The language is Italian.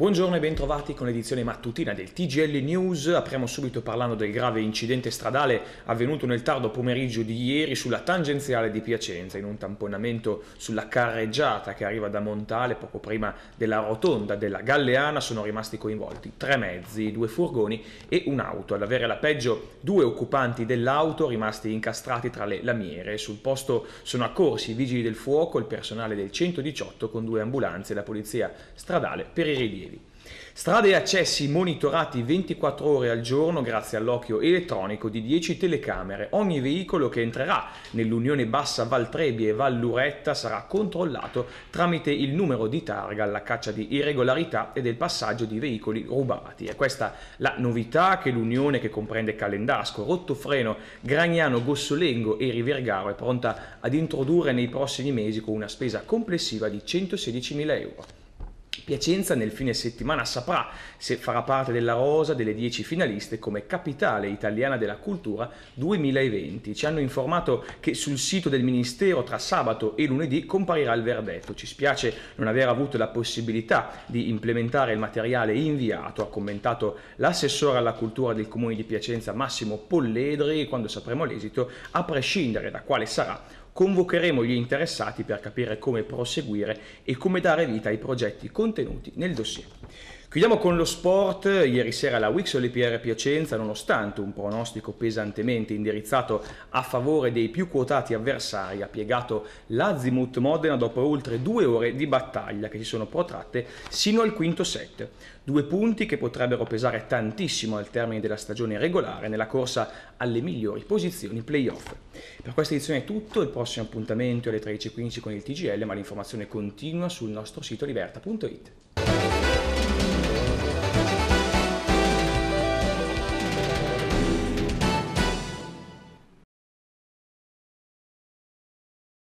Buongiorno e bentrovati con l'edizione mattutina del TGL News. Apriamo subito parlando del grave incidente stradale avvenuto nel tardo pomeriggio di ieri sulla tangenziale di Piacenza, in un tamponamento sulla carreggiata che arriva da Montale poco prima della rotonda della Galleana. Sono rimasti coinvolti tre mezzi, due furgoni e un'auto. Ad avere la peggio due occupanti dell'auto rimasti incastrati tra le lamiere. Sul posto sono accorsi i vigili del fuoco, il personale del 118 con due ambulanze e la polizia stradale per i rilievi rilievi. Strade e accessi monitorati 24 ore al giorno grazie all'occhio elettronico di 10 telecamere. Ogni veicolo che entrerà nell'Unione Bassa Val Valtrebbie e Valluretta sarà controllato tramite il numero di targa alla caccia di irregolarità e del passaggio di veicoli rubati. È questa la novità che l'Unione, che comprende Calendasco, Rottofreno, Gragnano, Gossolengo e Rivergaro, è pronta ad introdurre nei prossimi mesi con una spesa complessiva di 116.000 euro. Piacenza nel fine settimana saprà se farà parte della rosa delle 10 finaliste come capitale italiana della cultura 2020. Ci hanno informato che sul sito del Ministero tra sabato e lunedì comparirà il verdetto. Ci spiace non aver avuto la possibilità di implementare il materiale inviato, ha commentato l'assessore alla cultura del Comune di Piacenza Massimo Polledri quando sapremo l'esito, a prescindere da quale sarà convocheremo gli interessati per capire come proseguire e come dare vita ai progetti contenuti nel dossier. Chiudiamo con lo sport, ieri sera la Wix Olipiere Piacenza, nonostante un pronostico pesantemente indirizzato a favore dei più quotati avversari, ha piegato l'Azimut Modena dopo oltre due ore di battaglia che si sono protratte sino al quinto set. Due punti che potrebbero pesare tantissimo al termine della stagione regolare nella corsa alle migliori posizioni playoff. Per questa edizione è tutto, il prossimo appuntamento è alle 13.15 con il TGL, ma l'informazione continua sul nostro sito liberta.it.